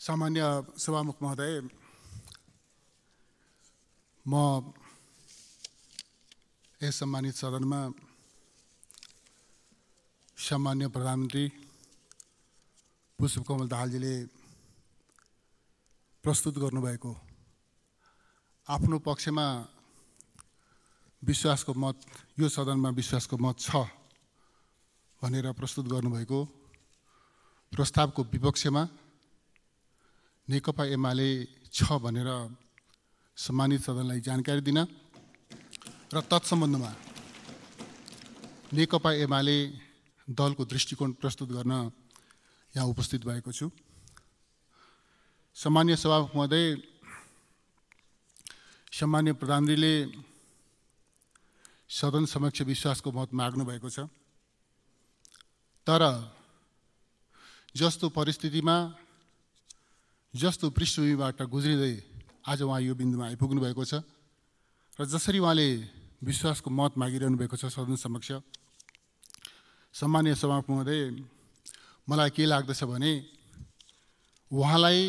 सामान्य सभामुख महोदय म यस सम्मानित सदनमा सामान्य प्रधानमन्त्री पुष्पकमल दाहालजीले प्रस्तुत गर्नुभएको आफ्नो पक्षमा विश्वासको मत यो सदनमा विश्वासको मत छ भनेर प्रस्तुत गर्नुभएको प्रस्तावको विपक्षमा नेकपा एमाले छ भनेर सम्मानित सदनलाई जानकारी दिन र तत्सम्बन्धमा नेकपा एमाले दलको दृष्टिकोण प्रस्तुत गर्न यहाँ उपस्थित भएको छु सामान्य सभामुख महोदय सामान्य प्रधानजीले सदन समक्ष विश्वासको मत माग्नुभएको छ तर जस्तो परिस्थितिमा जस्तो पृष्ठभूमिबाट गुज्रिँदै आज उहाँ यो बिन्दुमा आइपुग्नु भएको छ र जसरी उहाँले विश्वासको मत मागिरहनु भएको छ सदन समक्ष सामान्य सभा महोदय मलाई के लाग्दछ भने उहाँलाई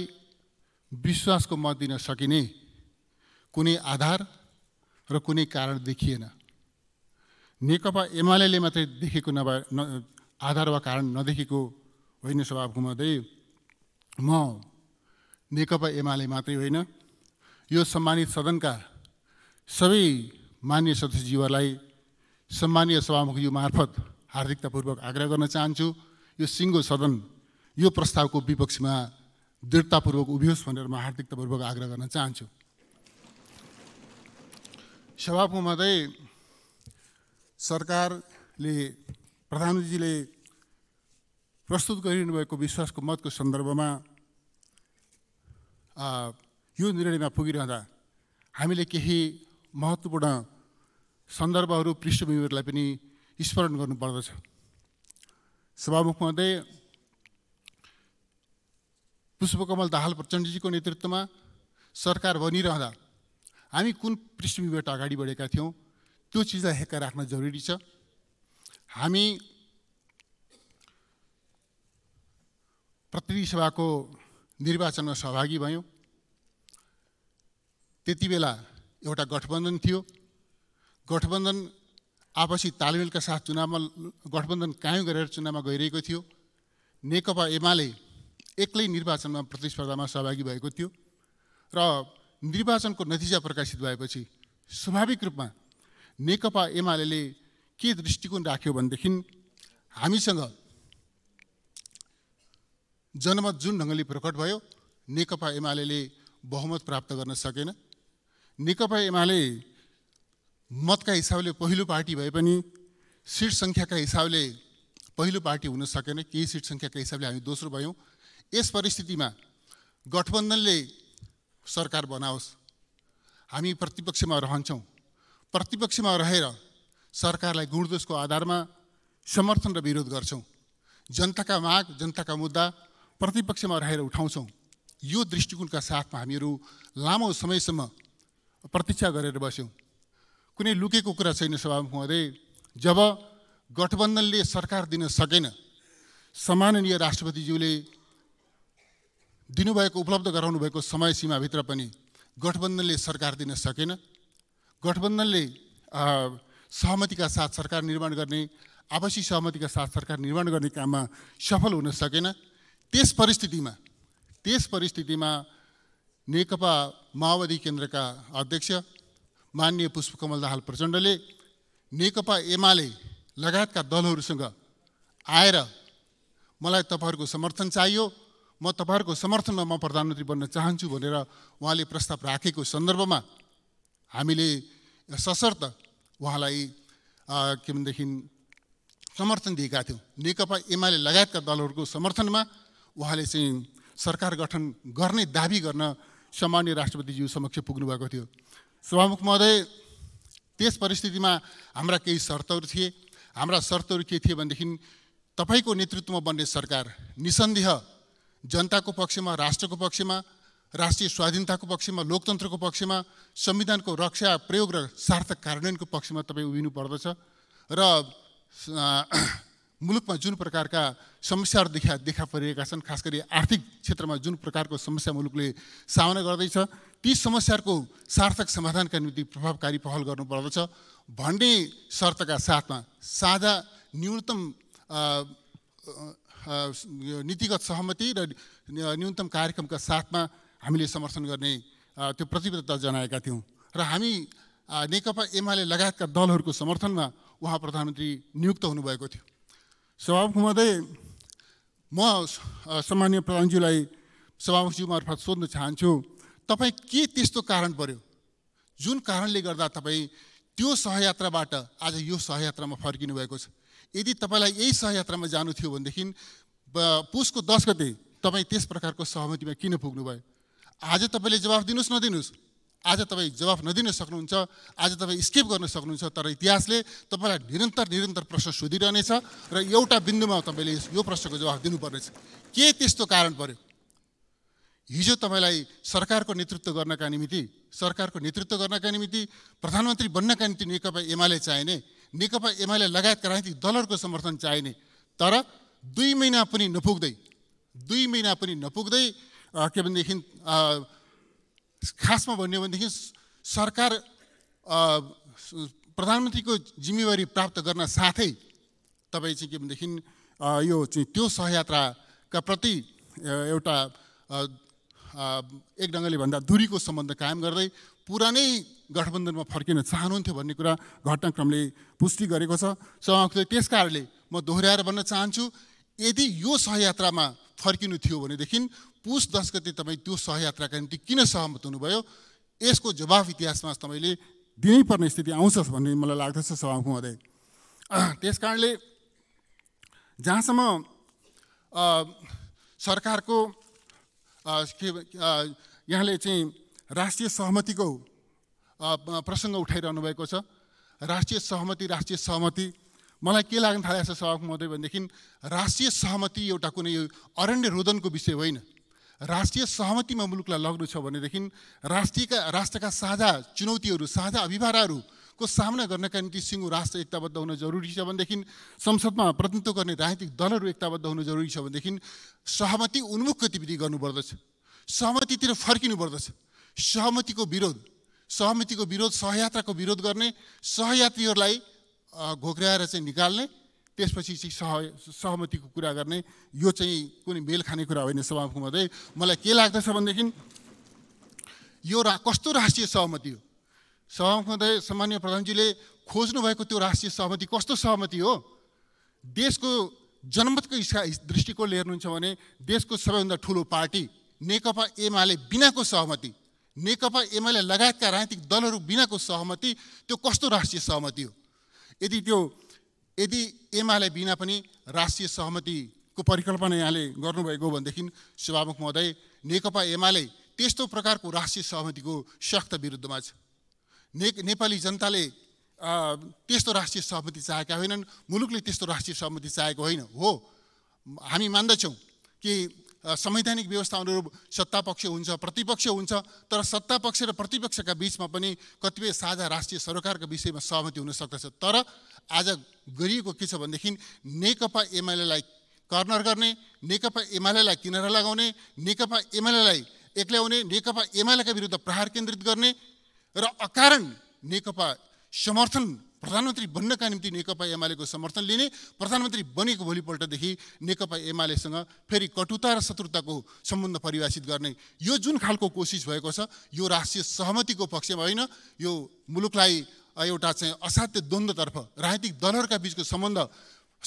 विश्वासको मत दिन सकिने कुनै आधार र कुनै कारण देखिएन नेकपा एमाले मात्रै देखेको नभए न आधार वा कारण नदेखेको होइन सभा महोदय म नेकपा एमाले मात्रै होइन यो सम्मानित सदनका सबै मान्य सदस्यजीवहरूलाई सम्मानीय यो मार्फत हार्दिकतापूर्वक आग्रह गर्न चाहन्छु यो सिङ्गो सदन यो प्रस्तावको विपक्षमा दृढतापूर्वक उभियोस् भनेर म हार्दिकतापूर्वक आग्रह गर्न चाहन्छु सभाको मात्रै सरकारले प्रधानमन्त्रीजीले प्रस्तुत गरिनु भएको विश्वासको मतको सन्दर्भमा यो निर्णयमा पुगिरहँदा हामीले केही महत्त्वपूर्ण सन्दर्भहरू पृष्ठभूमिहरूलाई पनि स्मरण गर्नुपर्दछ सभामुख महोदय पुष्पकमल दाहाल प्रचण्डजीको नेतृत्वमा सरकार बनिरहँदा हामी कुन पृष्ठभूमिबाट अगाडि बढेका थियौँ त्यो चिजलाई हेक्का राख्न जरुरी छ हामी प्रतिनिधि सभाको निर्वाचनमा सहभागी भयौँ त्यति बेला एउटा गठबन्धन थियो गठबन्धन आपसी तालमेलका साथ चुनावमा गठबन्धन कायम गरेर चुनावमा गइरहेको थियो नेकपा एमाले एक्लै निर्वाचनमा प्रतिस्पर्धामा सहभागी भएको थियो र निर्वाचनको नतिजा प्रकाशित भएपछि स्वाभाविक रूपमा नेकपा एमाले के दृष्टिकोण राख्यो भनेदेखि हामीसँग जनमत जुन ढङ्गले प्रकट भयो नेकपा एमाले बहुमत प्राप्त गर्न सकेन नेकपा एमाले मतका हिसाबले पहिलो पार्टी भए पनि सिट सङ्ख्याका हिसाबले पहिलो पार्टी हुन सकेन केही सिट सङ्ख्याका हिसाबले हामी दोस्रो भयौँ यस परिस्थितिमा गठबन्धनले सरकार बनाओस् हामी प्रतिपक्षमा रहन्छौँ प्रतिपक्षमा रहेर सरकारलाई गुणदोषको आधारमा समर्थन र विरोध गर्छौँ जनताका माग जनताका मुद्दा प्रतिपक्षमा रहेर उठाउँछौँ यो दृष्टिकोणका साथमा हामीहरू लामो समयसम्म प्रतीक्षा गरेर बस्यौँ कुनै लुकेको कुरा छैन सभामुख महोदय जब गठबन्धनले सरकार दिन सकेन सम्माननीय राष्ट्रपतिज्यूले दिनुभएको उपलब्ध गराउनु भएको समय सीमाभित्र पनि गठबन्धनले सरकार दिन सकेन गठबन्धनले सहमतिका साथ सरकार निर्माण गर्ने आपसी सहमतिका साथ सरकार निर्माण गर्ने काममा सफल हुन सकेन त्यस परिस्थितिमा त्यस परिस्थितिमा नेकपा माओवादी केन्द्रका अध्यक्ष मान्य पुष्पकमल दाहाल प्रचण्डले नेकपा एमाले लगायतका दलहरूसँग आएर मलाई तपाईँहरूको समर्थन चाहियो म तपाईँहरूको समर्थनमा म प्रधानमन्त्री बन्न चाहन्छु भनेर उहाँले प्रस्ताव राखेको सन्दर्भमा हामीले सशर्त उहाँलाई के भनेदेखि समर्थन दिएका थियौँ नेकपा एमाले लगायतका दलहरूको समर्थनमा उहाँले चाहिँ सरकार गठन गर्ने दावी गर्न सामान्य राष्ट्रपतिज्यू समक्ष पुग्नु भएको थियो सभामुख महोदय त्यस परिस्थितिमा हाम्रा केही शर्तहरू थिए हाम्रा शर्तहरू के थिए भनेदेखि तपाईँको नेतृत्वमा बन्ने सरकार निसन्देह जनताको पक्षमा राष्ट्रको पक्षमा राष्ट्रिय स्वाधीनताको पक्षमा लोकतन्त्रको पक्षमा संविधानको रक्षा प्रयोग र सार्थक कार्यान्वयनको पक्षमा तपाईँ उभिनु पर्दछ र मुलुकमा जुन प्रकारका समस्याहरू देखा देखा परिरहेका छन् खास गरी आर्थिक क्षेत्रमा जुन प्रकारको समस्या मुलुकले सामना गर्दैछ ती समस्याहरूको सार्थक समाधानका निम्ति प्रभावकारी पहल गर्नुपर्दछ भन्ने शर्तका साथमा साझा न्यूनतम नीतिगत सहमति र न्यूनतम कार्यक्रमका साथमा हामीले समर्थन गर्ने त्यो प्रतिबद्धता जनाएका थियौँ र हामी नेकपा एमाले लगायतका दलहरूको समर्थनमा उहाँ प्रधानमन्त्री नियुक्त हुनुभएको थियो सभामुख महोदय म सामान्य प्रधानज्यूलाई सभामुखज्यू मार्फत सोध्न चाहन्छु तपाईँ के त्यस्तो कारण पर्यो जुन कारणले गर्दा तपाईँ त्यो सहयात्राबाट आज यो सहयात्रामा फर्किनु भएको छ यदि तपाईँलाई यही सहयात्रामा जानु थियो भनेदेखि पुसको दस गते तपाईँ त्यस प्रकारको सहमतिमा किन पुग्नुभयो आज तपाईँले जवाफ दिनुहोस् नदिनुहोस् आज तपाईँ जवाफ नदिन सक्नुहुन्छ आज तपाईँ स्किप गर्न सक्नुहुन्छ तर इतिहासले तपाईँलाई निरन्तर निरन्तर प्रश्न सोधिरहनेछ र एउटा बिन्दुमा तपाईँले यो प्रश्नको जवाफ दिनुपर्नेछ के त्यस्तो कारण पऱ्यो हिजो तपाईँलाई सरकारको नेतृत्व गर्नका निम्ति सरकारको नेतृत्व गर्नका निम्ति प्रधानमन्त्री बन्नका निम्ति नेकपा एमाले चाहिने नेकपा एमाले लगायतका राजनीतिक दलहरूको समर्थन चाहिने तर दुई महिना पनि नपुग्दै दुई महिना पनि नपुग्दै के भनेदेखि खासमा भन्यो भनेदेखि सरकार प्रधानमन्त्रीको जिम्मेवारी प्राप्त गर्न साथै तपाईँ चाहिँ के भनेदेखि यो चाहिँ त्यो सहयात्राका प्रति एउटा एक ढङ्गले भन्दा दुरीको सम्बन्ध कायम गर्दै पुरानै गठबन्धनमा फर्किन चाहनुहुन्थ्यो भन्ने कुरा घटनाक्रमले पुष्टि गरेको छ सभामुखले त्यस कारणले म दोहोऱ्याएर भन्न चाहन्छु यदि यो सहयात्रामा फर्किनु थियो भनेदेखि पुस दस गते तपाईँ त्यो सहयात्राका निम्ति किन सहमत हुनुभयो यसको जवाब इतिहासमा तपाईँले पर्ने स्थिति आउँछ भन्ने मलाई लाग्दछ सभामुख महोदय त्यस कारणले जहाँसम्म सरकारको के यहाँले चाहिँ राष्ट्रिय सहमतिको प्रसङ्ग उठाइरहनु भएको छ राष्ट्रिय सहमति राष्ट्रिय सहमति मलाई के लाग्न थालेको छ सभामुख महोदय भनेदेखि राष्ट्रिय सहमति एउटा कुनै अरण्य रोदनको विषय होइन राष्ट्रिय सहमतिमा मुलुकलाई लग्नु छ भनेदेखि राष्ट्रियका राष्ट्रका साझा चुनौतीहरू साझा अभिभावहरूको सामना गर्नका निम्ति सिङ्गो राष्ट्र एकताबद्ध हुन जरुरी छ भनेदेखि संसदमा प्रतिनिधित्व गर्ने राजनीतिक दलहरू एकताबद्ध हुन जरुरी छ भनेदेखि सहमति उन्मुख गतिविधि गर्नुपर्दछ सहमतितिर फर्किनु पर्दछ सहमतिको विरोध सहमतिको विरोध सहयात्राको विरोध गर्ने सहयात्रीहरूलाई घोक्राएर चाहिँ निकाल्ने त्यसपछि चाहिँ सह सहमतिको कुरा गर्ने यो चाहिँ कुनै मेल खाने कुरा होइन सभामुख मात्रै मलाई के लाग्दछ भनेदेखि यो रा कस्तो राष्ट्रिय सहमति हो सभामुख महोदय सामान्य प्रधानजीले खोज्नुभएको त्यो राष्ट्रिय सहमति कस्तो सहमति हो देशको जनमतको हिसा दृष्टिकोणले हेर्नुहुन्छ भने देशको सबैभन्दा ठुलो पार्टी नेकपा एमाले बिनाको सहमति नेकपा एमाले लगायतका राजनीतिक दलहरू बिनाको सहमति त्यो कस्तो राष्ट्रिय सहमति हो यदि त्यो यदि एमाले बिना पनि राष्ट्रिय सहमतिको परिकल्पना यहाँले गर्नुभएको हो भनेदेखि सभामुख महोदय नेकपा एमाले त्यस्तो प्रकारको राष्ट्रिय सहमतिको सक्त विरुद्धमा छ ने नेपाली जनताले त्यस्तो राष्ट्रिय सहमति चाहेका होइनन् मुलुकले त्यस्तो राष्ट्रिय सहमति चाहेको होइन हो हामी मान्दछौँ कि संवैधानिक व्यवस्था अनुरूप सत्तापक्ष हुन्छ प्रतिपक्ष हुन्छ तर सत्तापक्ष र प्रतिपक्षका बिचमा पनि कतिपय साझा राष्ट्रिय सरकारको विषयमा सहमति हुन सक्दछ तर आज गरिएको के छ भनेदेखि नेकपा एमालेलाई कर्नर गर्ने नेकपा एमालेलाई किनारा लगाउने नेकपा एमालेलाई एक्ल्याउने नेकपा एमालेका विरुद्ध प्रहार केन्द्रित गर्ने र अकारण नेकपा समर्थन प्रधानमन्त्री बन्नका निम्ति नेकपा एमालेको समर्थन लिने प्रधानमन्त्री बनेको भोलिपल्टदेखि नेकपा एमालेसँग फेरि कटुता र शत्रुताको सम्बन्ध परिभाषित गर्ने यो जुन खालको कोसिस भएको छ यो राष्ट्रिय सहमतिको पक्षमा होइन यो मुलुकलाई एउटा चाहिँ असाध्य द्वन्द्वतर्फ राजनीतिक दलहरूका बिचको सम्बन्ध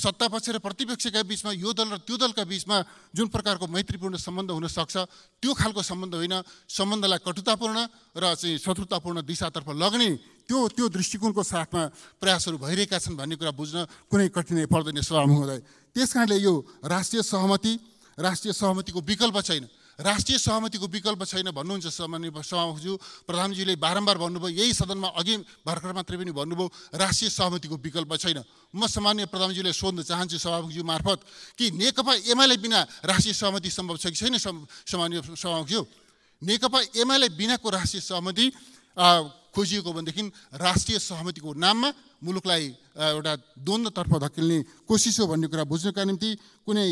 सत्तापक्ष र प्रतिपक्षका बिचमा यो दल र त्यो दलका बिचमा जुन प्रकारको मैत्रीपूर्ण सम्बन्ध हुनसक्छ त्यो खालको सम्बन्ध होइन सम्बन्धलाई कटुतापूर्ण र चाहिँ शत्रुतापूर्ण दिशातर्फ लग्ने त्यो त्यो दृष्टिकोणको साथमा प्रयासहरू भइरहेका छन् भन्ने कुरा बुझ्न कुनै कठिनाइ पर्दैन सभामुखलाई त्यस कारणले यो राष्ट्रिय सहमति राष्ट्रिय सहमतिको विकल्प छैन राष्ट्रिय सहमतिको विकल्प छैन भन्नुहुन्छ सामान्य सभामुखज्यू प्रधानजीले बारम्बार भन्नुभयो यही सदनमा अघि भर्खर मात्रै पनि भन्नुभयो राष्ट्रिय सहमतिको विकल्प छैन म सामान्य प्रधानजीलाई सोध्न चाहन्छु सभामुखज्यू मार्फत कि नेकपा एमाले बिना राष्ट्रिय सहमति सम्भव छ कि छैन सामान्य सभामुखज्यू नेकपा एमाले बिनाको राष्ट्रिय सहमति खोजिएको भनेदेखि राष्ट्रिय सहमतिको नाममा मुलुकलाई एउटा द्वन्द्वतर्फ धकिल्ने कोसिस हो भन्ने कुरा बुझ्नका निम्ति कुनै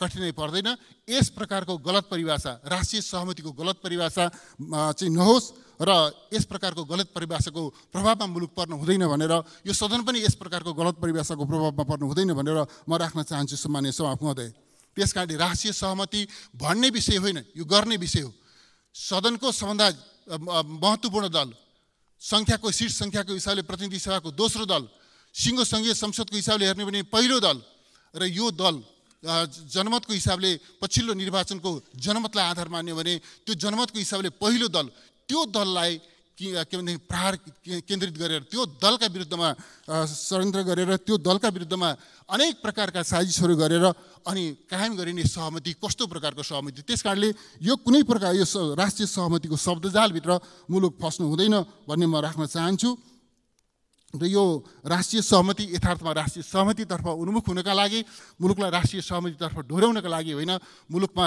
कठिनाइ पर्दैन यस प्रकारको गलत परिभाषा राष्ट्रिय सहमतिको गलत परिभाषा चाहिँ नहोस् र यस प्रकारको गलत परिभाषाको प्रभावमा मुलुक पर्नु हुँदैन भनेर यो सदन पनि यस प्रकारको गलत परिभाषाको प्रभावमा पर्नु हुँदैन भनेर म राख्न चाहन्छु सम्मान्य महोदय त्यस कारणले राष्ट्रिय सहमति भन्ने विषय होइन यो गर्ने विषय हो सदनको सबभन्दा महत्त्वपूर्ण दल सङ्ख्याको सिट सङ्ख्याको हिसाबले प्रतिनिधि सभाको दोस्रो दल सिङ्गो सङ्घीय संसदको हिसाबले हेर्ने भने पहिलो दल र यो दल जनमतको हिसाबले पछिल्लो निर्वाचनको जनमतलाई आधार मान्यो भने त्यो जनमतको हिसाबले पहिलो दल त्यो दललाई के भनेदेखि प्रहार केन्द्रित गरेर त्यो दलका विरुद्धमा षड्यन्त्र गरेर त्यो दलका विरुद्धमा अनेक प्रकारका साजिसहरू गरेर अनि कायम गरिने सहमति कस्तो प्रकारको सहमति त्यस कारणले यो कुनै प्रकार यो राष्ट्रिय सहमतिको शब्दजालभित्र मुलुक फस्नु हुँदैन भन्ने म राख्न चाहन्छु र यो राष्ट्रिय सहमति यथार्थमा राष्ट्रिय सहमतितर्फ उन्मुख हुनका लागि मुलुकलाई राष्ट्रिय सहमतितर्फ डोर्याउनका लागि होइन मुलुकमा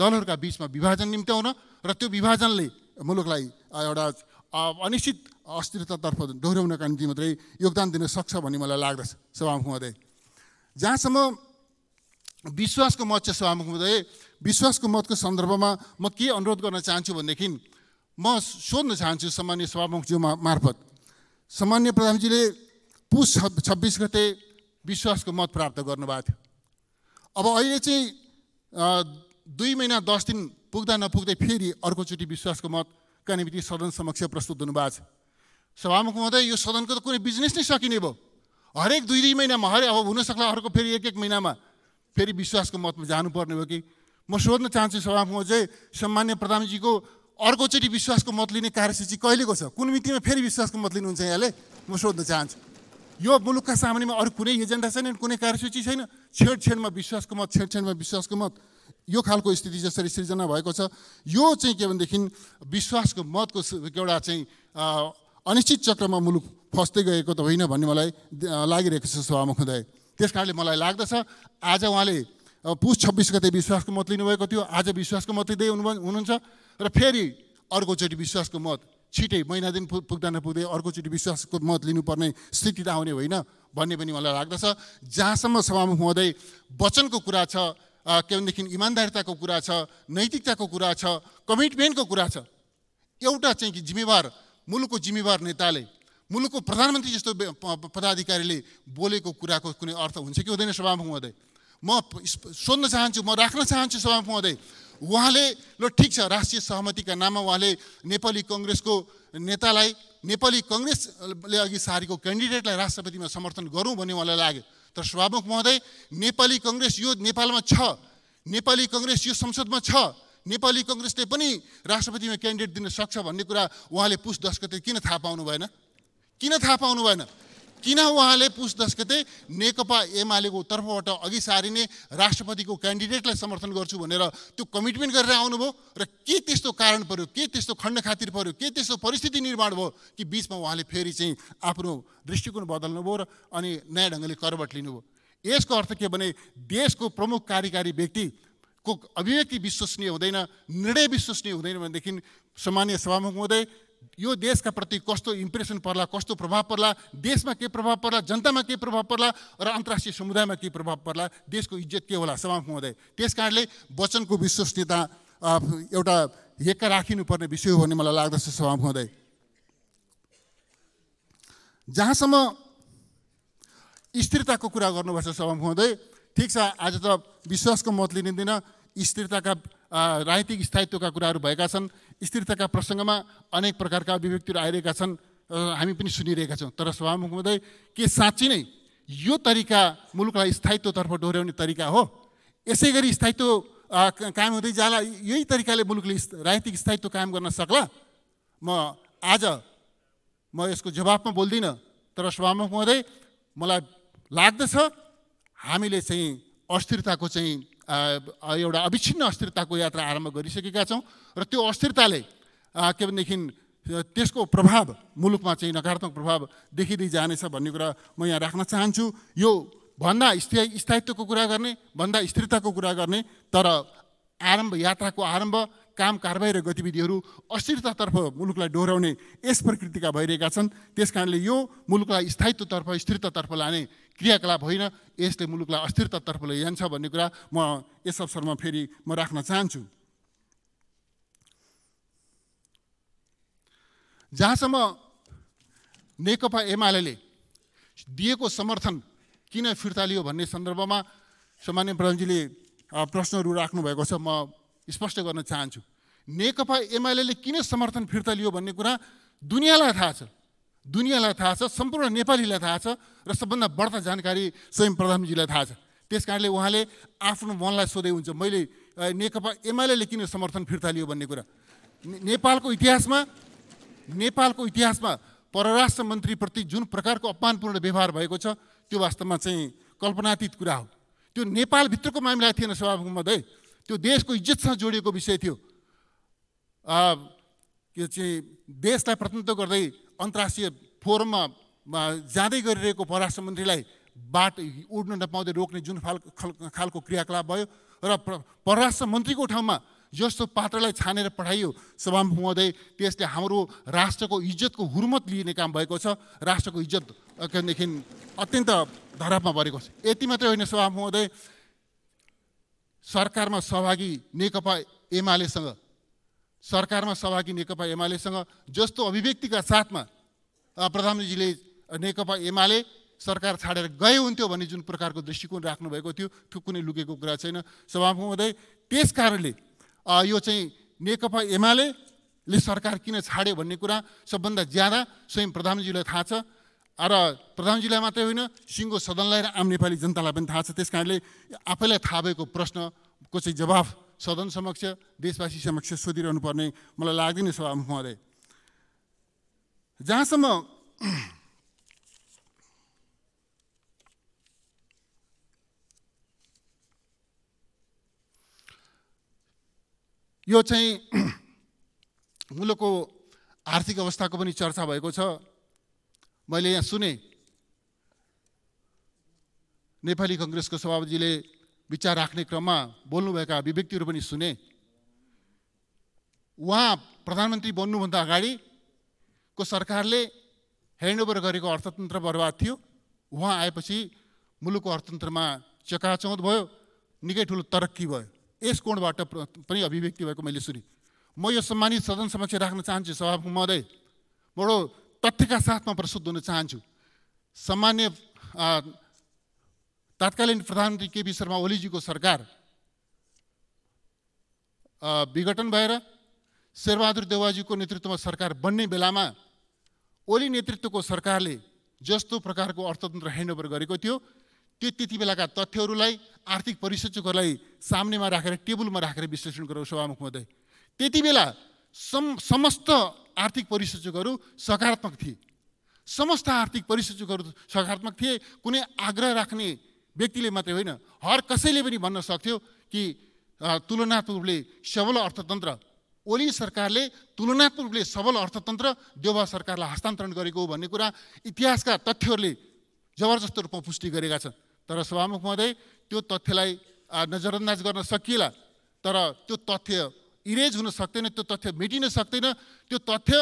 दलहरूका बिचमा विभाजन निम्त्याउन र त्यो विभाजनले मुलुकलाई एउटा अनिश्चित अस्थिरतातर्फ डोहोऱ्याउनका निम्ति मात्रै योगदान दिन सक्छ भन्ने मलाई लाग्दछ सभामुख महोदय जहाँसम्म विश्वासको मत छ सभामुख महोदय विश्वासको मतको सन्दर्भमा म के अनुरोध गर्न चाहन्छु भनेदेखि म सोध्न चाहन्छु सामान्य सभामुखज्यू मार्फत सामान्य प्रधानजीले पुस छब्बिस गते विश्वासको मत प्राप्त गर्नुभएको थियो अब अहिले चाहिँ दुई महिना दस दिन पुग्दा नपुग्दै फेरि अर्कोचोटि विश्वासको मतका निम्ति सदन समक्ष प्रस्तुत हुनुभएको छ सभामुख महोदय यो सदनको त कुनै बिजनेस नै सकिने भयो हरेक दुई दुई महिनामा हरेक अब हुनसक्ला अर्को फेरि एक एक महिनामा फेरि विश्वासको मतमा जानुपर्ने हो कि म सोध्न चाहन्छु सभामुख महोदय सम्मान्य प्रधानजीको अर्कोचोटि विश्वासको मत लिने कार्यसूची कहिलेको छ कुन मितिमा फेरि विश्वासको मत लिनुहुन्छ यहाँले म सोध्न चाहन्छु यो मुलुकका सामान्यमा अरू कुनै एजेन्डा छैन कुनै कार्यसूची छैन छेडछेडमा विश्वासको मत छेडछेडमा विश्वासको मत यो खालको स्थिति जसरी सिर्जना भएको छ यो चाहिँ के भनेदेखि विश्वासको मतको एउटा चाहिँ अनिश्चित चक्रमा मुलुक फस्दै गएको त होइन भन्ने मलाई लागिरहेको छ सभामुख हुँदै त्यस कारणले मलाई लाग्दछ आज उहाँले पुस छब्बिस गते विश्वासको मत लिनुभएको थियो आज विश्वासको मत लिँदै हुनुहुन्छ र फेरि अर्कोचोटि विश्वासको मत छिटै महिना दिन पुग्दा नपुग्दै अर्कोचोटि विश्वासको मत लिनुपर्ने स्थिति त आउने होइन भन्ने पनि मलाई लाग्दछ जहाँसम्म सभामुख हुँदै वचनको कुरा छ के भनेदेखि इमान्दारिताको कुरा छ नैतिकताको कुरा छ कमिटमेन्टको कुरा छ एउटा चाहिँ कि जिम्मेवार मुलुकको जिम्मेवार नेताले मुलुकको प्रधानमन्त्री जस्तो पदाधिकारीले बोलेको कुराको कुनै अर्थ हुन्छ कि हुँदैन सभामुख महोदय म सोध्न चाहन्छु म राख्न चाहन्छु सभामुख महोदय उहाँले ल ठिक छ राष्ट्रिय सहमतिका नाममा उहाँले नेपाली कङ्ग्रेसको नेतालाई नेपाली कङ्ग्रेसले अघि सारेको क्यान्डिडेटलाई राष्ट्रपतिमा समर्थन गरौँ भन्ने उहाँलाई लाग्यो तर सभामुख महोदय नेपाली कङ्ग्रेस यो नेपालमा छ नेपाली कङ्ग्रेस यो संसदमा छ नेपाली कङ्ग्रेसले पनि राष्ट्रपतिमा क्यान्डिडेट दिन सक्छ भन्ने कुरा उहाँले पुस दस गते किन थाहा पाउनु भएन किन थाहा पाउनु भएन किन उहाँले पुस दस गते नेकपा एमालेको तर्फबाट अघि सारिने राष्ट्रपतिको क्यान्डिडेटलाई समर्थन गर्छु भनेर त्यो कमिटमेन्ट गरेर आउनुभयो र के त्यस्तो कारण पऱ्यो के त्यस्तो खण्ड खातिर पऱ्यो के त्यस्तो परिस्थिति निर्माण भयो कि बिचमा उहाँले फेरि चाहिँ आफ्नो दृष्टिकोण बदल्नुभयो र अनि नयाँ ढङ्गले करबट लिनुभयो यसको अर्थ के भने देशको प्रमुख कार्यकारी व्यक्ति को अभिव्यक्ति विश्वसनीय हुँदैन निर्णय विश्वसनीय हुँदैन भनेदेखि सामान्य सभामुख महोदय यो देशका प्रति कस्तो इम्प्रेसन पर्ला कस्तो प्रभाव पर्ला देशमा के प्रभाव पर्ला जनतामा के प्रभाव पर्ला र अन्तर्राष्ट्रिय समुदायमा के प्रभाव पर्ला देशको इज्जत के होला समाप्त हुँदै त्यस कारणले वचनको विश्वसनीयता एउटा हेक्का राखिनुपर्ने विषय हो भन्ने मलाई लाग्दछ समाप्त हुँदै जहाँसम्म स्थिरताको कुरा गर्नुपर्छ समाप्त हुँदै ठिक छ आज त विश्वासको मत दिन स्थिरताका राजनीतिक स्थायित्वका कुराहरू भएका छन् स्थिरताका प्रसङ्गमा अनेक प्रकारका अभिव्यक्तिहरू आइरहेका छन् हामी पनि सुनिरहेका छौँ तर सभामुख महोदय के साँच्ची नै यो तरिका मुलुकलाई स्थायित्वतर्फ डोर्याउने तरिका हो यसै गरी स्थायित्व कायम हुँदै जाला यही तरिकाले मुलुकले राजनीतिक स्थायित्व कायम गर्न सक्ला म आज म यसको जवाबमा बोल्दिनँ तर सभामुख महोदय मलाई लाग्दछ हामीले चाहिँ अस्थिरताको चाहिँ एउटा अविच्छिन्न अस्थिरताको यात्रा आरम्भ गरिसकेका छौँ र त्यो अस्थिरताले के भनेदेखि त्यसको प्रभाव मुलुकमा चाहिँ नकारात्मक प्रभाव देखिँदै जानेछ भन्ने कुरा म यहाँ राख्न चाहन्छु यो भन्दा स्थायी स्थायित्वको कुरा गर्ने भन्दा स्थिरताको कुरा गर्ने तर आरम्भ यात्राको आरम्भ काम कारबाही र गतिविधिहरू अस्थिरतातर्फ मुलुकलाई डोहोऱ्याउने यस प्रकृतिका भइरहेका छन् त्यस कारणले यो मुलुकलाई स्थायित्वतर्फ स्थिरतातर्फ लाने क्रियाकलाप होइन यसले मुलुकलाई अस्थिरतातर्फ लैजान्छ भन्ने कुरा म यस अवसरमा फेरि म राख्न चाहन्छु जहाँसम्म नेकपा एमाले दिएको समर्थन किन फिर्ता लियो भन्ने सन्दर्भमा सामान्य प्रधानजीले प्रश्नहरू राख्नुभएको छ म स्पष्ट गर्न चाहन्छु नेकपा एमाले किन समर्थन फिर्ता लियो भन्ने कुरा दुनियाँलाई थाहा छ दुनियाँलाई थाहा छ सम्पूर्ण नेपालीलाई थाहा छ र सबभन्दा बढ्ता जानकारी स्वयं प्रधानजीलाई थाहा छ त्यस कारणले उहाँले आफ्नो मनलाई सोधै हुन्छ मैले नेकपा एमाले किन समर्थन फिर्ता लियो भन्ने कुरा नेपालको इतिहासमा नेपालको इतिहासमा परराष्ट्र मन्त्रीप्रति जुन प्रकारको अपमानपूर्ण व्यवहार भएको छ त्यो वास्तवमा चाहिँ कल्पनातीत कुरा हो त्यो नेपालभित्रको मामिला थिएन सभामुख महोदय त्यो देशको इज्जतसँग जोडिएको विषय थियो के चाहिँ देशलाई प्रतिनिधित्व गर्दै अन्तर्राष्ट्रिय फोरममा जाँदै गरिरहेको परराष्ट्र मन्त्रीलाई बाट उड्न नपाउँदै रोक्ने जुन खाल खालको क्रियाकलाप भयो र परराष्ट्र मन्त्रीको ठाउँमा जस्तो पात्रलाई छानेर पठाइयो सभामुख महोदय त्यसले हाम्रो राष्ट्रको इज्जतको हुर्मत लिने काम भएको छ राष्ट्रको इज्जत किनदेखि अत्यन्त धरापमा परेको छ यति मात्रै होइन सभामुख महोदय सरकारमा सहभागी नेकपा एमालेसँग सरकारमा सहभागी नेकपा एमालेसँग जस्तो अभिव्यक्तिका साथमा प्रधानमन्त्रीजीले नेकपा एमाले सरकार छाडेर गए हुन्थ्यो भन्ने जुन प्रकारको दृष्टिकोण राख्नुभएको थियो त्यो कुनै लुकेको कुरा छैन सभामुख महोदय त्यस कारणले यो चाहिँ नेकपा एमाले सरकार किन छाड्यो भन्ने कुरा सबभन्दा ज्यादा स्वयं प्रधानजीलाई थाहा छ र प्रधानजीलाई मात्रै होइन सिङ्गो सदनलाई र आम नेपाली जनतालाई पनि थाहा छ त्यस कारणले आफैलाई थाहा भएको प्रश्नको चाहिँ जवाफ सदन समक्ष देशवासी समक्ष सोधिरहनु पर्ने मलाई लाग्दैन सभामुख महोदय जहाँसम्म यो चाहिँ मुलुकको आर्थिक अवस्थाको पनि चर्चा भएको छ मैले यहाँ सुने नेपाली कङ्ग्रेसको सभापतिले विचार राख्ने क्रममा बोल्नुभएका अभिव्यक्तिहरू पनि सुने उहाँ प्रधानमन्त्री बन्नुभन्दा अगाडिको सरकारले ह्यान्डओभर गरेको अर्थतन्त्र बर्बाद थियो उहाँ आएपछि मुलुकको अर्थतन्त्रमा चकाचौँध भयो निकै ठुलो तरक्की भयो यस कोणबाट पनि अभिव्यक्ति भएको मैले सुने म यो सम्मानित सदन समक्ष राख्न चाहन्छु सभामुख महोदय बडो तथ्यका साथमा प्रस्तुत हुन चाहन्छु सामान्य तात्कालीन प्रधानमन्त्री केपी शर्मा ओलीजीको सरकार विघटन भएर शेरबहादुर देवाजीको नेतृत्वमा सरकार बन्ने बेलामा ओली नेतृत्वको सरकारले जस्तो प्रकारको अर्थतन्त्र ह्यान्डओभर गरेको थियो त्यो त्यति बेलाका तथ्यहरूलाई आर्थिक परिसूचकहरूलाई सामनेमा राखेर टेबलमा राखेर विश्लेषण गरौँ सभामुख महोदय त्यति बेला सम समस्त आर्थिक परिसूचकहरू सकारात्मक थिए समस्त आर्थिक परिसूचकहरू सकारात्मक थिए कुनै आग्रह राख्ने व्यक्तिले मात्रै होइन हर कसैले पनि भन्न सक्थ्यो कि तुलनात्मक रूपले सबल अर्थतन्त्र ओली सरकारले तुलनात्मक रूपले सबल अर्थतन्त्र देवा सरकारलाई हस्तान्तरण गरेको हो भन्ने कुरा इतिहासका तथ्यहरूले जबरजस्त रूपमा पुष्टि गरेका छन् तर सभामुख महोदय त्यो तथ्यलाई नजरअन्दाज गर्न सकिएला तर त्यो तथ्य इरेज हुन सक्दैन त्यो तथ्य मेटिन सक्दैन त्यो तथ्य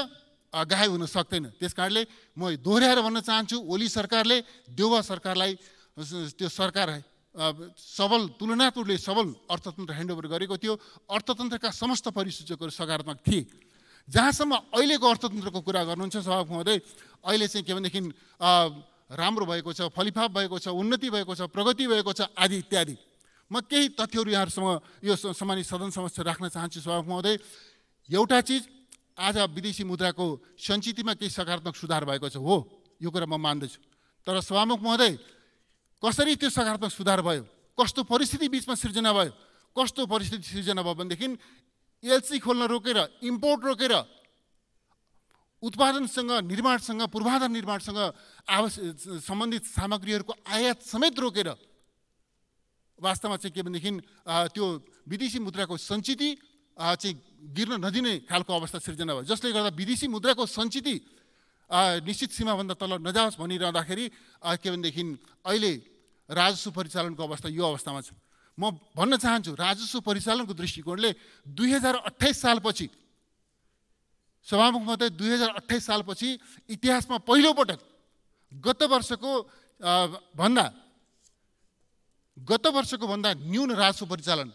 गायब हुन सक्दैन त्यस कारणले म दोहोऱ्याएर भन्न चाहन्छु ओली सरकारले देउवा सरकारलाई त्यो सरकार सबल तुलनात्मक रूपले सबल अर्थतन्त्र ह्यान्डओभर गरेको थियो अर्थतन्त्रका समस्त परिसूचकहरू सकारात्मक थिए जहाँसम्म अहिलेको अर्थतन्त्रको कुरा गर्नुहुन्छ सभामुख महोदय अहिले चाहिँ के भनेदेखि राम्रो भएको छ फलिफाप भएको छ उन्नति भएको छ प्रगति भएको छ आदि इत्यादि म केही तथ्यहरू यहाँहरूसँग यो सामान्य सदन समक्ष राख्न चाहन्छु सभामुख महोदय एउटा चिज आज विदेशी मुद्राको सञ्चितमा केही सकारात्मक सुधार भएको छ हो यो कुरा म मान्दछु तर सभामुख महोदय कसरी त्यो सकारात्मक सुधार भयो कस्तो परिस्थिति बिचमा सिर्जना भयो कस्तो परिस्थिति सिर्जना भयो भनेदेखि एलसी खोल्न रोकेर इम्पोर्ट रोकेर उत्पादनसँग निर्माणसँग पूर्वाधार निर्माणसँग आवश्यक सम्बन्धित सामग्रीहरूको आयात समेत रोकेर वास्तवमा चाहिँ के भनेदेखि त्यो विदेशी मुद्राको सञ्चिति चाहिँ गिर्न नदिने खालको अवस्था सिर्जना भयो जसले गर्दा विदेशी मुद्राको सञ्चिति निश्चित सीमाभन्दा तल नजाओस् भनिरहँदाखेरि के भनेदेखि अहिले राजस्व परिचालनको अवस्था यो अवस्थामा छ म भन्न चाहन्छु राजस्व परिचालनको दृष्टिकोणले दुई हजार अठाइस सालपछि सभामुख महोदय दुई हजार अठाइस सालपछि इतिहासमा पहिलोपटक गत वर्षको भन्दा गत वर्षको भन्दा न्यून राजस्व परिचालन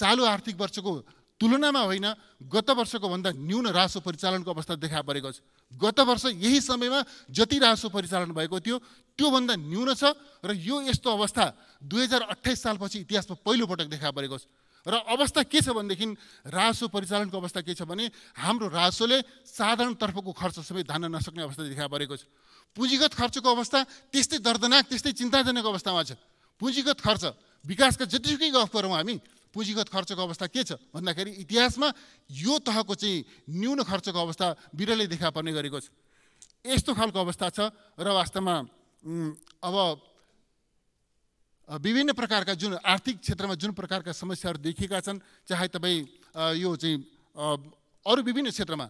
चालु आर्थिक वर्षको तुलनामा होइन गत वर्षको भन्दा न्यून राजस्व परिचालनको अवस्था देखा परेको छ गत वर्ष यही समयमा जति राजस्व परिचालन भएको थियो त्योभन्दा न्यून छ र यो यस्तो अवस्था दुई हजार अठाइस सालपछि इतिहासमा पहिलोपटक देखा परेको छ र अवस्था के छ भनेदेखि राजस्व परिचालनको अवस्था के छ भने हाम्रो राजस्वले साधारणतर्फको खर्च सबै धान्न नसक्ने अवस्था देखा परेको छ पुँजीगत खर्चको अवस्था त्यस्तै दर्दनाक त्यस्तै चिन्ताजनक अवस्थामा छ पुँजीगत खर्च विकासका जतिसुकै गफ गरौँ हामी पुँजीगत खर्चको अवस्था के छ भन्दाखेरि इतिहासमा यो तहको चाहिँ न्यून खर्चको अवस्था विरलै देखा पर्ने गरेको छ यस्तो खालको अवस्था छ र वास्तवमा अब विभिन्न प्रकारका जुन आर्थिक क्षेत्रमा जुन प्रकारका समस्याहरू देखिएका छन् चाहे तपाईँ यो चाहिँ अरू विभिन्न क्षेत्रमा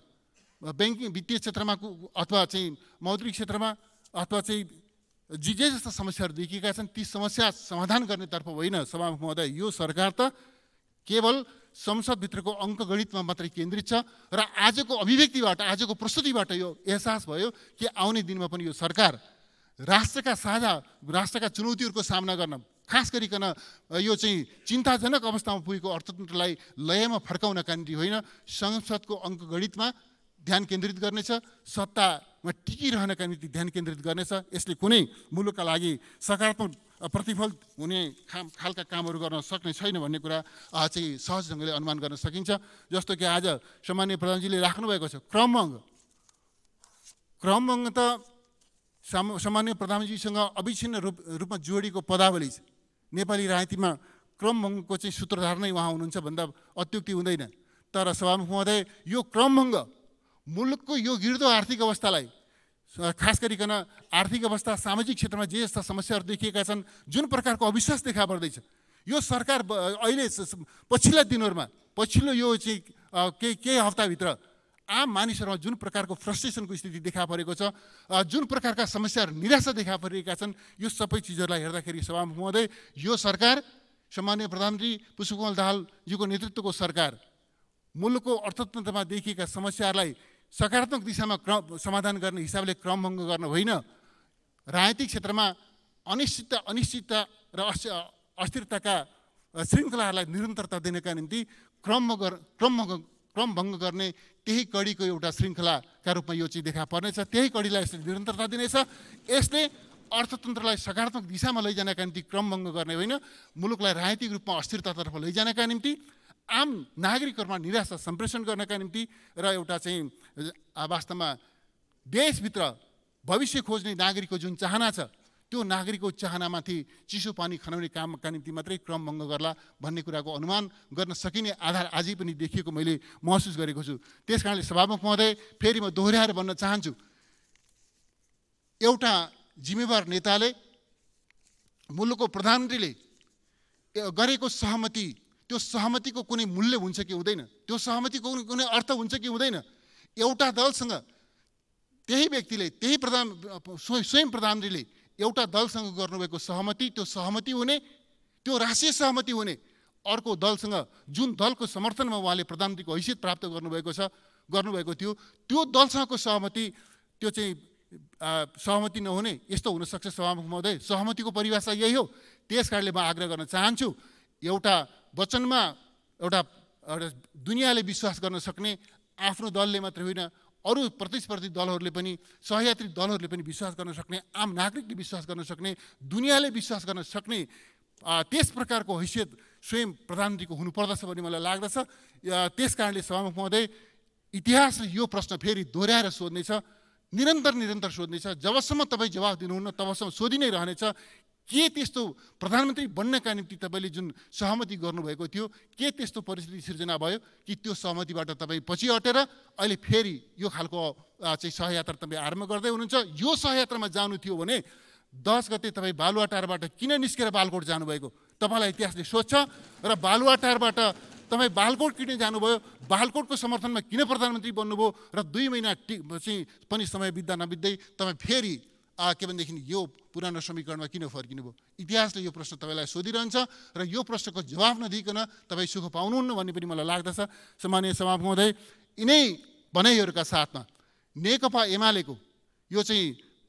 ब्याङ्किङ वित्तीय क्षेत्रमा अथवा चाहिँ मौद्रिक क्षेत्रमा अथवा चाहिँ जे जे जस्ता समस्याहरू देखिएका छन् ती समस्या समाधान गर्नेतर्फ होइन सभामुख महोदय यो सरकार त केवल संसदभित्रको अङ्कगणितमा मात्रै केन्द्रित छ र आजको अभिव्यक्तिबाट आजको प्रस्तुतिबाट यो एहसास भयो कि आउने दिनमा पनि यो सरकार राष्ट्रका साझा राष्ट्रका चुनौतीहरूको सामना गर्न खास गरिकन यो चाहिँ चिन्ताजनक अवस्थामा पुगेको अर्थतन्त्रलाई लयमा फर्काउनका निम्ति होइन संसदको अङ्कगणितमा ध्यान केन्द्रित गर्नेछ सत्तामा टिकिरहनका निम्ति ध्यान केन्द्रित गर्नेछ यसले कुनै मुलुकका लागि सकारात्मक प्रतिफल हुने खाम खालका कामहरू गर्न सक्ने छैन भन्ने कुरा चाहिँ सहज ढङ्गले अनुमान गर्न सकिन्छ जस्तो कि आज सामान्य प्रधानजीले राख्नुभएको छ क्रमभङ्ग क्रमभङ्ग त साम सामान्य प्रधानमन्त्रीसँग अविच्छिन्न रूप रूपमा जोडिएको पदावली नेपाली राजनीतिमा क्रमभङ्गको चाहिँ सूत्रधार नै उहाँ हुनुहुन्छ भन्दा अत्युक्ति हुँदैन तर सभामुख महोदय यो क्रमभङ्ग मुलुकको यो गिर्दो आर्थिक अवस्थालाई खास गरिकन आर्थिक अवस्था सामाजिक क्षेत्रमा जे जस्ता समस्याहरू देखिएका छन् जुन प्रकारको अविश्वास देखा पर्दैछ यो सरकार अहिले पछिल्ला दिनहरूमा पछिल्लो यो चाहिँ केही केही हप्ताभित्र आम मानिसहरूमा जुन प्रकारको फ्रस्ट्रेसनको स्थिति देखा परेको छ जुन प्रकारका समस्याहरू निराशा देखा परेका छन् यो सबै चिजहरूलाई हेर्दाखेरि सभामुख महोदय यो सरकार सामान्य प्रधानमन्त्री पुष्पकमल दाहालजीको नेतृत्वको सरकार मुलुकको अर्थतन्त्रमा देखिएका समस्याहरूलाई सकारात्मक दिशामा क्रम समाधान गर्ने हिसाबले क्रमभङ्ग गर्न होइन राजनीतिक क्षेत्रमा अनिश्चितता अनिश्चितता र अस् अस्थिरताका श्रृङ्खलाहरूलाई निरन्तरता दिनका निम्ति क्रम क्रमभङ्ग क्रमभङ्ग गर्ने त्यही कडीको एउटा श्रृङ्खलाका रूपमा यो चाहिँ देखा पर्नेछ त्यही कडीलाई यसले निरन्तरता दिनेछ यसले अर्थतन्त्रलाई सकारात्मक दिशामा लैजानका निम्ति क्रमभङ्ग गर्ने होइन मुलुकलाई राजनीतिक रूपमा अस्थिरतातर्फ लैजानका निम्ति आम नागरिकहरूमा निराशा सम्प्रेषण गर्नका निम्ति र एउटा चाहिँ वास्तवमा देशभित्र भविष्य खोज्ने नागरिकको जुन चाहना छ त्यो नागरिकको चाहनामाथि चिसो पानी खनाउने कामका निम्ति मात्रै क्रम क्रमभङ्ग गर्ला भन्ने कुराको अनुमान गर्न सकिने आधार आजै पनि देखिएको मैले महसुस गरेको छु त्यस कारणले सभामुख महोदय फेरि म दोहोऱ्याएर भन्न चाहन्छु एउटा जिम्मेवार नेताले मुलुकको प्रधानमन्त्रीले गरेको सहमति त्यो सहमतिको कुनै मूल्य हुन्छ कि हुँदैन त्यो सहमतिको कुनै अर्थ हुन्छ कि हुँदैन एउटा दलसँग त्यही व्यक्तिले त्यही प्रधान स्वयं प्रधानमन्त्रीले एउटा दलसँग गर्नुभएको सहमति त्यो सहमति हुने त्यो राष्ट्रिय सहमति हुने अर्को दलसँग जुन दलको समर्थनमा उहाँले प्रधानमन्त्रीको हैसियत प्राप्त गर्नुभएको छ गर्नुभएको थियो त्यो दलसँगको सहमति त्यो चाहिँ सहमति नहुने यस्तो हुनसक्छ सभामुख महोदय सहमतिको परिभाषा यही हो त्यस कारणले म आग्रह गर्न चाहन्छु एउटा वचनमा एउटा एउटा दुनियाँले विश्वास गर्न सक्ने आफ्नो दलले मात्र होइन अरू प्रतिस्पर्धी दलहरूले पनि सहयात्री दलहरूले पनि विश्वास गर्न सक्ने आम नागरिकले विश्वास गर्न सक्ने दुनियाँले विश्वास गर्न सक्ने त्यस प्रकारको हैसियत स्वयं प्रधानमन्त्रीको हुनुपर्दछ भन्ने मलाई लाग्दछ त्यस कारणले महोदय इतिहास इतिहासले यो प्रश्न फेरि दोहोऱ्याएर सोध्नेछ निरन्तर निरन्तर सोध्नेछ जबसम्म तपाईँ जवाफ दिनुहुन्न तबसम्म सोधि नै रहनेछ के त्यस्तो प्रधानमन्त्री बन्नका निम्ति तपाईँले जुन सहमति गर्नुभएको थियो के त्यस्तो परिस्थिति सिर्जना भयो कि त्यो सहमतिबाट तपाईँ पछि हटेर अहिले फेरि यो खालको चाहिँ सहयात्रा तपाईँ आरम्भ गर्दै हुनुहुन्छ यो सहयात्रामा जानु थियो भने दस गते तपाईँ बालुवाटारबाट किन निस्केर बालकोट जानुभएको तपाईँलाई इतिहासले सोध्छ र बालुवाटारबाट तपाईँ बालकोट किन जानुभयो बालकोटको समर्थनमा किन प्रधानमन्त्री बन्नुभयो र दुई महिना टि चाहिँ पनि समय बित्दा नबित्दै तपाईँ फेरि आ के भनेदेखि यो पुरानो समीकरणमा किन फर्किनु भयो इतिहासले यो प्रश्न तपाईँलाई सोधिरहन्छ र यो प्रश्नको जवाफ नदिइकन तपाईँ सुख पाउनुहुन्न भन्ने पनि मलाई लाग्दछ सामान्य समाप्त हुँदै यिनै भनाइहरूका साथमा नेकपा एमालेको यो चाहिँ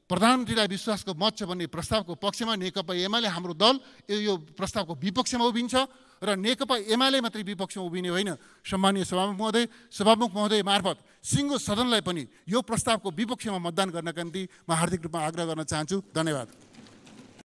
प्रधानमन्त्रीलाई विश्वासको मत छ भन्ने प्रस्तावको पक्षमा नेकपा एमाले हाम्रो दल यो प्रस्तावको विपक्षमा उभिन्छ र नेकपा एमाले मात्रै विपक्षमा उभिने होइन सम्मान्य सभामुख महोदय सभामुख महोदय मार्फत सिङ्गो सदनलाई पनि यो प्रस्तावको विपक्षमा मतदान गर्नका निम्ति म हार्दिक रूपमा आग्रह गर्न चाहन्छु धन्यवाद